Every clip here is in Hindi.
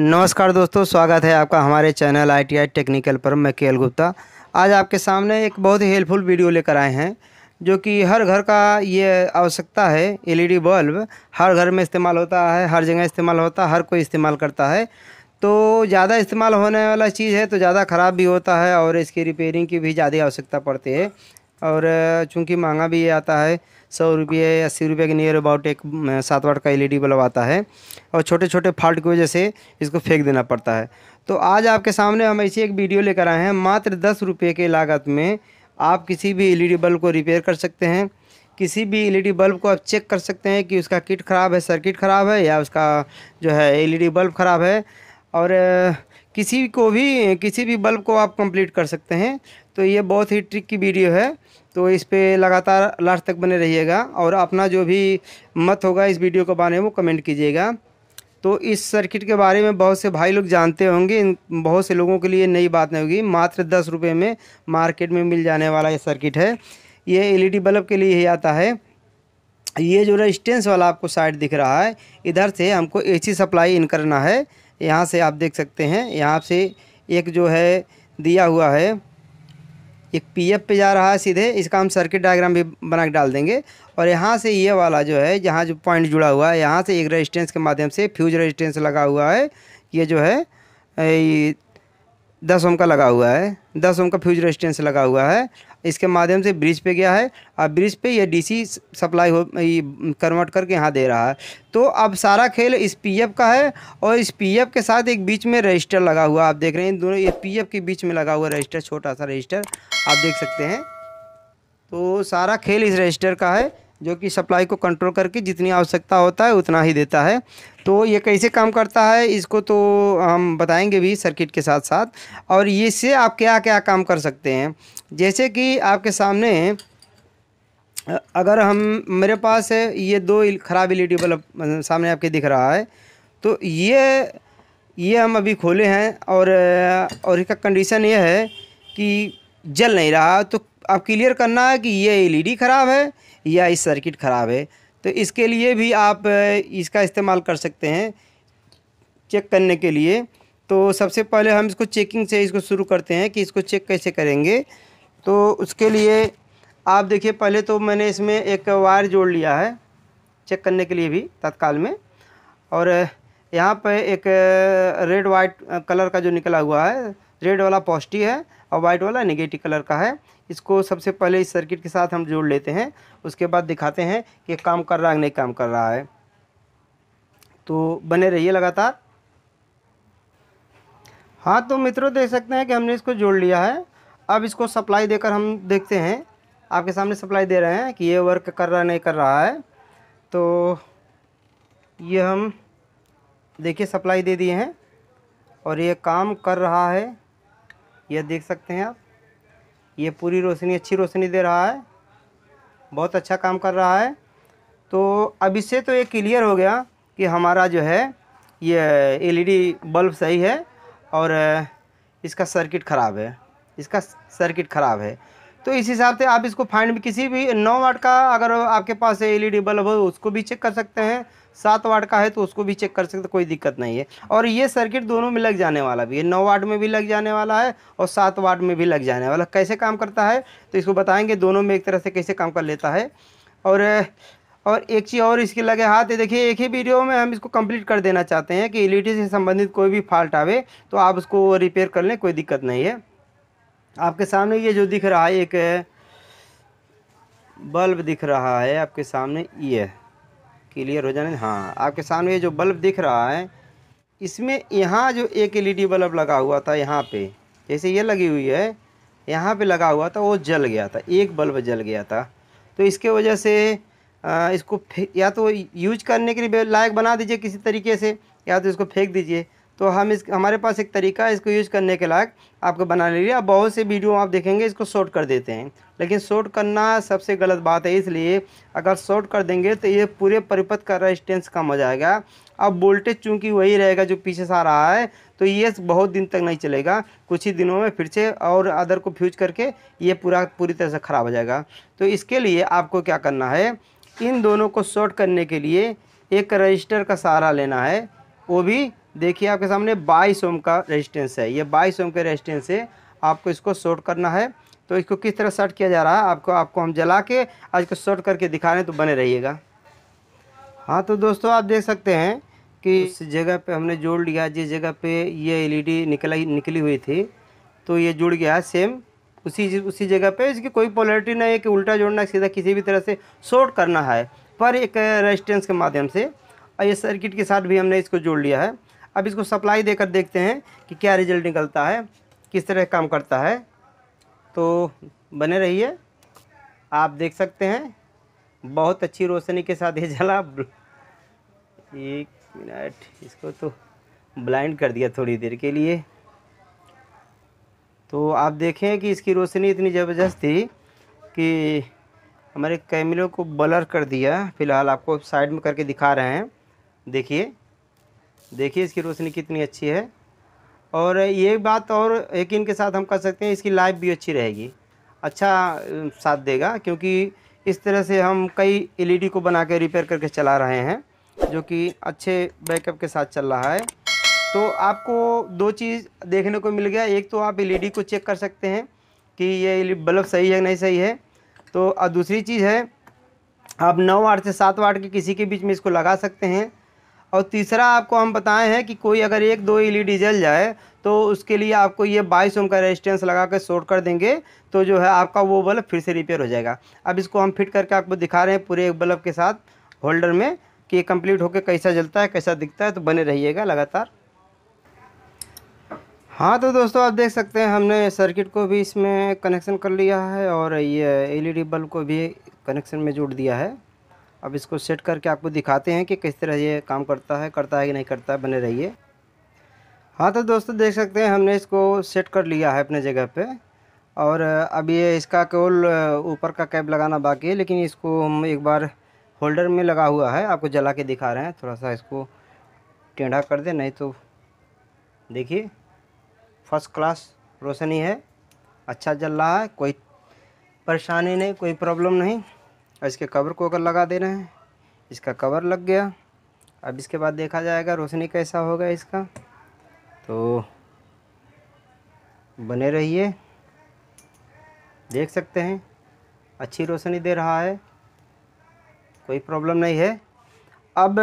नमस्कार दोस्तों स्वागत है आपका हमारे चैनल आईटीआई टेक्निकल पर मैं के गुप्ता आज आपके सामने एक बहुत ही हेल्पफुल वीडियो लेकर आए हैं जो कि हर घर का ये आवश्यकता है एलईडी बल्ब e हर घर में इस्तेमाल होता है हर जगह इस्तेमाल होता है हर कोई इस्तेमाल करता है तो ज़्यादा इस्तेमाल होने वाला चीज़ है तो ज़्यादा ख़राब भी होता है और इसकी रिपेयरिंग की भी ज़्यादा आवश्यकता पड़ती है और चूँकि महंगा भी आता है सौ रुपये अस्सी रुपये के नियर अबाउट एक सात वाट का एलईडी e बल्ब आता है और छोटे छोटे फॉल्ट की वजह से इसको फेंक देना पड़ता है तो आज आपके सामने हम ऐसी एक वीडियो लेकर आए हैं मात्र दस रुपये के लागत में आप किसी भी एल e बल्ब को रिपेयर कर सकते हैं किसी भी एल e बल्ब को आप चेक कर सकते हैं कि उसका किट ख़राब है सर्किट ख़राब है या उसका जो है एल बल्ब ख़राब है और किसी को भी किसी भी बल्ब को आप कंप्लीट कर सकते हैं तो ये बहुत ही ट्रिक की वीडियो है तो इस पर लगातार लास्ट तक बने रहिएगा और अपना जो भी मत होगा इस वीडियो के बारे में वो कमेंट कीजिएगा तो इस सर्किट के बारे में बहुत से भाई लोग जानते होंगे बहुत से लोगों के लिए नई बात नहीं होगी मात्र दस रुपये में मार्केट में मिल जाने वाला ये सर्किट है ये एलईडी बल्ब के लिए ही आता है ये जो रेजिस्टेंस वाला आपको साइड दिख रहा है इधर से हमको एसी सप्लाई इन करना है यहाँ से आप देख सकते हैं यहाँ से एक जो है दिया हुआ है एक पीएफ पे जा रहा है सीधे इसका हम सर्किट डायग्राम भी बना के डाल देंगे और यहाँ से ये वाला जो है जहाँ जो पॉइंट जुड़ा हुआ है यहाँ से एक रजिस्टेंस के माध्यम से फ्यूज रजिस्टेंस लगा हुआ है ये जो है ये दस ओम का लगा हुआ है दस ओम का फ्यूज रेजिस्टेंस लगा हुआ है इसके माध्यम से ब्रिज पे गया है और ब्रिज पे ये डीसी सप्लाई हो कन्वर्ट करके यहाँ दे रहा है तो अब सारा खेल इस पीएफ का है और इस पीएफ के साथ एक बीच में रजिस्टर लगा हुआ आप देख रहे हैं इन दोनों ये पीएफ के बीच में लगा हुआ रजिस्टर छोटा सा रजिस्टर आप देख सकते हैं तो सारा खेल इस रजिस्टर का है जो कि सप्लाई को कंट्रोल करके जितनी आवश्यकता होता है उतना ही देता है तो ये कैसे काम करता है इसको तो हम बताएंगे भी सर्किट के साथ साथ और ये से आप क्या क्या काम कर सकते हैं जैसे कि आपके सामने अगर हम मेरे पास ये दो ख़राब एल ई बल्ब सामने आपके दिख रहा है तो ये ये हम अभी खोले हैं और और इसका कंडीशन ये है कि जल नहीं रहा तो अब क्लियर करना है कि ये एलईडी ख़राब है या इस सर्किट ख़राब है तो इसके लिए भी आप इसका इस्तेमाल कर सकते हैं चेक करने के लिए तो सबसे पहले हम इसको चेकिंग से इसको शुरू करते हैं कि इसको चेक कैसे करेंगे तो उसके लिए आप देखिए पहले तो मैंने इसमें एक वायर जोड़ लिया है चेक करने के लिए भी तत्काल में और यहाँ पर एक रेड वाइट कलर का जो निकला हुआ है रेड वाला पॉजिटिव है और वाइट वाला नेगेटिव कलर का है इसको सबसे पहले इस सर्किट के साथ हम जोड़ लेते हैं उसके बाद दिखाते हैं कि काम कर रहा है नहीं काम कर रहा है तो बने रहिए लगातार हाँ तो मित्रों देख सकते हैं कि हमने इसको जोड़ लिया है अब इसको सप्लाई देकर हम देखते हैं आपके सामने सप्लाई दे रहे हैं कि ये वर्क कर रहा नहीं कर रहा है तो ये हम देखिए सप्लाई दे दिए हैं और ये काम कर रहा है यह देख सकते हैं आप ये पूरी रोशनी अच्छी रोशनी दे रहा है बहुत अच्छा काम कर रहा है तो अब इससे तो ये क्लियर हो गया कि हमारा जो है ये एलईडी बल्ब सही है और इसका सर्किट ख़राब है इसका सर्किट ख़राब है तो इस हिसाब से आप इसको फाइंड किसी भी नौ वाट का अगर आपके पास एलईडी बल्ब हो उसको भी चेक कर सकते हैं सात वाट का है तो उसको भी चेक कर सकते कोई दिक्कत नहीं है और ये सर्किट दोनों में लग जाने वाला भी है नौ वाट में भी लग जाने वाला है और सात वाट में भी लग जाने वाला कैसे काम करता है तो इसको बताएंगे दोनों में एक तरह से कैसे काम कर लेता है और और एक चीज़ और इसके लगे हाथ देखिए एक ही वीडियो में हम इसको कंप्लीट कर देना चाहते हैं कि एल से संबंधित कोई भी फॉल्ट आवे तो आप उसको रिपेयर कर लें कोई दिक्कत नहीं है आपके सामने ये जो दिख रहा है एक बल्ब दिख रहा है आपके सामने ये क्लियर हो जाने हाँ आपके सामने ये जो बल्ब दिख रहा है इसमें यहाँ जो एक एलईडी बल्ब लगा हुआ था यहाँ पे जैसे ये लगी हुई है यहाँ पे लगा हुआ था वो जल गया था एक बल्ब जल गया था तो इसके वजह से आ, इसको या तो यूज करने के लिए लायक बना दीजिए किसी तरीके से या तो इसको फेंक दीजिए तो हम इस हमारे पास एक तरीका है इसको यूज़ करने के लायक आपको बना ले बहुत से वीडियो आप देखेंगे इसको शॉर्ट कर देते हैं लेकिन शॉर्ट करना सबसे गलत बात है इसलिए अगर शॉर्ट कर देंगे तो ये पूरे परिपथ का रेजिस्टेंस कम हो जाएगा अब वोल्टेज चूंकि वही रहेगा जो पीछे से आ रहा है तो ये बहुत दिन तक नहीं चलेगा कुछ ही दिनों में फिर से और अदर को फ्यूज करके ये पूरा पूरी तरह से ख़राब हो जाएगा तो इसके लिए आपको क्या करना है इन दोनों को शॉर्ट करने के लिए एक रजिस्टर का सहारा लेना है वो भी देखिए आपके सामने बाईस ओम का रेजिस्टेंस है ये बाईस ओम के रेजिस्टेंस से आपको इसको शॉर्ट करना है तो इसको किस तरह शॉर्ट किया जा रहा है आपको आपको हम जला के आज को शॉर्ट करके दिखा रहे हैं तो बने रहिएगा हाँ तो दोस्तों आप देख सकते हैं कि इस जगह पे हमने जोड़ लिया जिस जगह पे ये एलईडी e निकला निकली हुई थी तो ये जुड़ गया सेम उसी उसी जगह पे इसकी कोई पॉलरिटी नहीं है कि उल्टा जोड़ना सीधा किसी भी तरह से शॉर्ट करना है पर एक रेजिस्टेंस के माध्यम से और ये सर्किट के साथ भी हमने इसको जोड़ लिया है अब इसको सप्लाई देकर देखते हैं कि क्या रिजल्ट निकलता है किस तरह काम करता है तो बने रहिए आप देख सकते हैं बहुत अच्छी रोशनी के साथ ये जला एक मिनट इसको तो ब्लाइंड कर दिया थोड़ी देर के लिए तो आप देखें कि इसकी रोशनी इतनी ज़बरदस्त थी कि हमारे कैमरे को ब्लर कर दिया फ़िलहाल आपको साइड में करके दिखा रहे हैं देखिए देखिए इसकी रोशनी कितनी अच्छी है और ये बात और यकीन के साथ हम कर सकते हैं इसकी लाइफ भी अच्छी रहेगी अच्छा साथ देगा क्योंकि इस तरह से हम कई एलईडी को बना के रिपेयर करके चला रहे हैं जो कि अच्छे बैकअप के साथ चल रहा है तो आपको दो चीज़ देखने को मिल गया एक तो आप एलईडी को चेक कर सकते हैं कि ये बल्ब सही है नहीं सही है तो दूसरी चीज़ है आप नौ वाट से सात वाट के किसी के बीच में इसको लगा सकते हैं और तीसरा आपको हम बताए हैं कि कोई अगर एक दो एलईडी जल जाए तो उसके लिए आपको ये बाईस ओम का रेजिस्टेंस लगा कर शॉर्ट कर देंगे तो जो है आपका वो बल्ब फिर से रिपेयर हो जाएगा अब इसको हम फिट करके आपको दिखा रहे हैं पूरे एक बल्ब के साथ होल्डर में कि ये कम्प्लीट होकर कैसा जलता है कैसा दिखता है तो बने रहिएगा लगातार हाँ तो दोस्तों आप देख सकते हैं हमने सर्किट को भी इसमें कनेक्शन कर लिया है और ये एल बल्ब को भी कनेक्शन में जोड़ दिया है अब इसको सेट करके आपको दिखाते हैं कि किस तरह ये काम करता है करता है कि नहीं करता है बने रहिए हाँ तो दोस्तों देख सकते हैं हमने इसको सेट कर लिया है अपने जगह पे और अब ये इसका केवल ऊपर का कैप लगाना बाकी है लेकिन इसको हम एक बार होल्डर में लगा हुआ है आपको जला के दिखा रहे हैं थोड़ा सा इसको टेढ़ा कर दे नहीं तो देखिए फर्स्ट क्लास रोशनी है अच्छा जल रहा है कोई परेशानी नहीं कोई प्रॉब्लम नहीं और इसके कवर को अगर लगा दे रहे हैं इसका कवर लग गया अब इसके बाद देखा जाएगा रोशनी कैसा होगा इसका तो बने रहिए देख सकते हैं अच्छी रोशनी दे रहा है कोई प्रॉब्लम नहीं है अब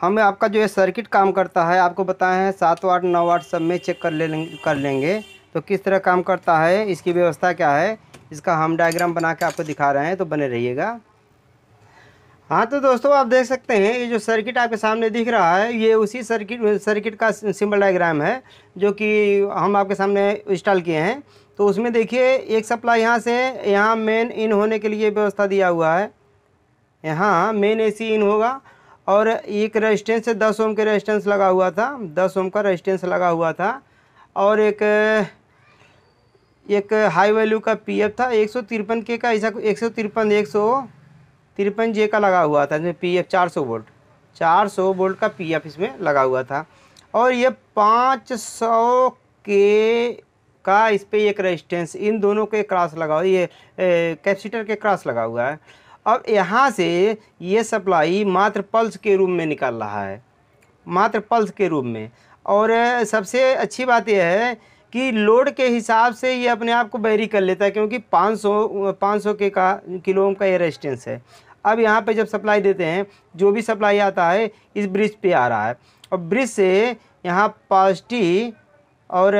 हम आपका जो ये सर्किट काम करता है आपको बताए हैं सात वाट नौ वाट सब में चेक कर ले कर लेंगे तो किस तरह काम करता है इसकी व्यवस्था क्या है इसका हम डायग्राम बना के आपको दिखा रहे हैं तो बने रहिएगा हाँ तो दोस्तों आप देख सकते हैं ये जो सर्किट आपके सामने दिख रहा है ये उसी सर्किट सर्किट का सिंबल डायग्राम है जो कि हम आपके सामने इंस्टॉल किए हैं तो उसमें देखिए एक सप्लाई यहाँ से यहाँ मेन इन होने के लिए व्यवस्था दिया हुआ है यहाँ मेन एसी इन होगा और एक रेजिस्टेंस से दस ओम के रेजिस्टेंस लगा हुआ था दस ओम का रेजिस्टेंस लगा हुआ था और एक एक हाई वैल्यू का पीएफ था एक सौ तिरपन के का ऐसा एक सौ तिरपन एक सौ तिरपन जे का लगा हुआ था इसमें पी एफ चार सौ वोल्ट चार सौ वोल्ट का पी एफ इसमें लगा हुआ था और ये पाँच सौ के का इस पर एक रेजिस्टेंस इन दोनों के क्रॉस लगा हुआ ये कैपेसिटर के क्रॉस लगा हुआ है अब यहाँ से ये सप्लाई मात्र पल्स के रूप में निकल रहा है मात्र पल्स के रूप में और सबसे अच्छी बात यह है कि लोड के हिसाब से ये अपने आप को बैरी कर लेता है क्योंकि 500 500 के का किलो का ये रेजिस्टेंस है अब यहाँ पे जब सप्लाई देते हैं जो भी सप्लाई आता है इस ब्रिज पे आ रहा है और ब्रिज से यहाँ पॉजिटिव और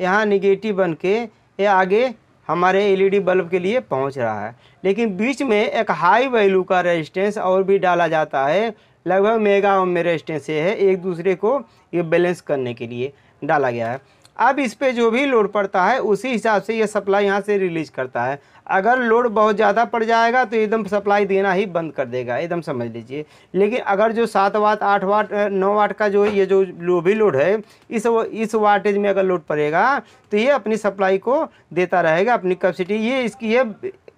यहाँ निगेटिव बन के ये आगे हमारे एलईडी बल्ब e के लिए पहुँच रहा है लेकिन बीच में एक हाई वैल्यू का रजिस्टेंस और भी डाला जाता है लगभग मेगा ओम में रेजिस्टेंस ये है एक दूसरे को ये बैलेंस करने के लिए डाला गया है अब इस पर जो भी लोड पड़ता है उसी हिसाब से ये सप्लाई यहाँ से रिलीज करता है अगर लोड बहुत ज़्यादा पड़ जाएगा तो एकदम सप्लाई देना ही बंद कर देगा एकदम समझ लीजिए लेकिन अगर जो सात वाट आठ वाट नौ वाट का जो ये जो लो भी लोड है इस वो इस वाटेज में अगर लोड पड़ेगा तो ये अपनी सप्लाई को देता रहेगा अपनी कैपेसिटी ये इसकी ये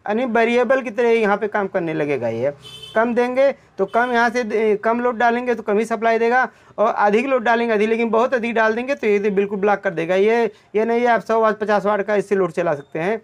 यानी वेरिएबल की तरह यहाँ पे काम करने लगेगा ये कम देंगे तो कम यहाँ से कम लोड डालेंगे तो कम ही सप्लाई देगा और अधिक लोड डालेंगे अधिक लेकिन बहुत अधिक डाल देंगे तो ये तो बिल्कुल ब्लॉक कर देगा ये ये नहीं है आप सौ वाट पचास वाट का इससे लोड चला सकते हैं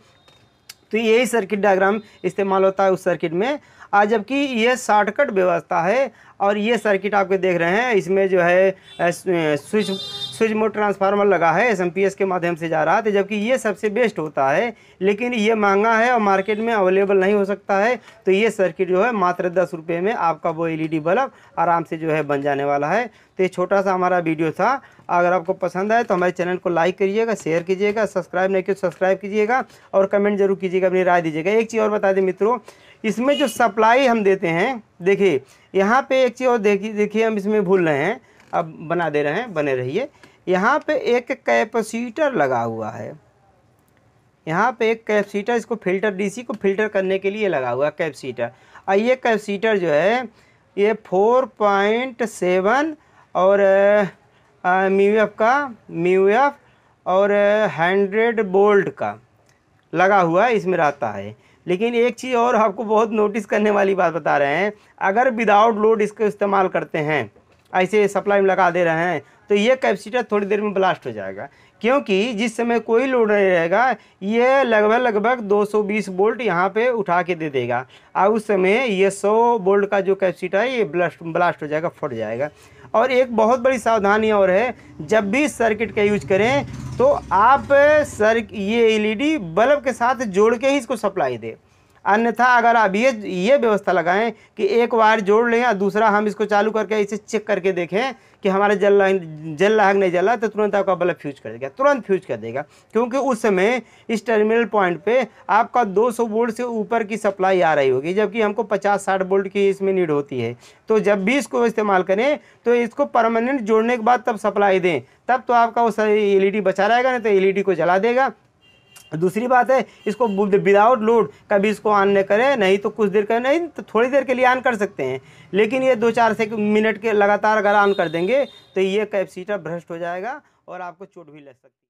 तो यही सर्किट डायग्राम इस्तेमाल होता है उस सर्किट में आज जबकि ये शॉर्टकट व्यवस्था है और ये सर्किट आपके देख रहे हैं इसमें जो है स्विच स्विच मोड ट्रांसफार्मर लगा है एस के माध्यम से जा रहा था तो जबकि ये सबसे बेस्ट होता है लेकिन ये महंगा है और मार्केट में अवेलेबल नहीं हो सकता है तो ये सर्किट जो है मात्र दस रुपये में आपका वो एलईडी e बल्ब आराम से जो है बन जाने वाला है तो ये छोटा सा हमारा वीडियो था अगर आपको पसंद आए तो हमारे चैनल को लाइक करिएगा शेयर कीजिएगा सब्सक्राइब नहीं किया तो सब्सक्राइब कीजिएगा और कमेंट जरूर कीजिएगा अपनी राय दीजिएगा एक चीज़ और बता दें मित्रों इसमें जो सप्लाई हम देते हैं देखिए यहाँ पे एक चीज़ और देखिए देखिए हम इसमें भूल रहे हैं अब बना दे रहे हैं बने रहिए यहाँ पे एक कैपेसिटर लगा हुआ है यहाँ पे एक कैपेसिटर इसको फिल्टर डीसी को फिल्टर करने के लिए लगा हुआ है कैपेसिटर और ये कैपेसिटर जो है ये फोर पॉइंट सेवन और म्यू एफ का म्यू एफ और हंड्रेड बोल्ट का लगा हुआ है इसमें रहता है लेकिन एक चीज़ और आपको बहुत नोटिस करने वाली बात बता रहे हैं अगर विदाउट लोड इसको इस्तेमाल करते हैं ऐसे सप्लाई में लगा दे रहे हैं तो ये कैपेसिटर थोड़ी देर में ब्लास्ट हो जाएगा क्योंकि जिस समय कोई लोड नहीं रहेगा ये लगभग लगभग 220 वोल्ट यहाँ पे उठा के दे देगा और उस समय ये 100 वोल्ट का जो कैपेसिटर है ये ब्लास्ट ब्लास्ट हो जाएगा फट जाएगा और एक बहुत बड़ी सावधानी और है जब भी सर्किट का यूज करें तो आप सर ये एलईडी बल्ब के साथ जोड़ के ही इसको सप्लाई दें अन्यथा अगर आप ये ये व्यवस्था लगाएं कि एक वायर जोड़ लें और दूसरा हम इसको चालू करके इसे चेक करके देखें कि हमारा जल लाइन जल रहा नहीं जल रहा तो तुरंत आपका बल्ब फ्यूज कर देगा तुरंत फ्यूज कर देगा क्योंकि उस समय इस टर्मिनल पॉइंट पे आपका 200 वोल्ट से ऊपर की सप्लाई आ रही होगी जबकि हमको 50 साठ वोल्ट की इसमें नीड होती है तो जब भी इसको इस्तेमाल करें तो इसको परमानेंट जोड़ने के बाद तब सप्लाई दें तब तो आपका वो एल बचा रहेगा नहीं तो एल को जला देगा दूसरी बात है इसको विदाउट लोड कभी इसको ऑन नहीं करें नहीं तो कुछ देर करें नहीं तो थोड़ी देर के लिए ऑन कर सकते हैं लेकिन ये दो चार से मिनट के लगातार अगर ऑन कर देंगे तो ये सीटर भ्रष्ट हो जाएगा और आपको चोट भी लग सकती है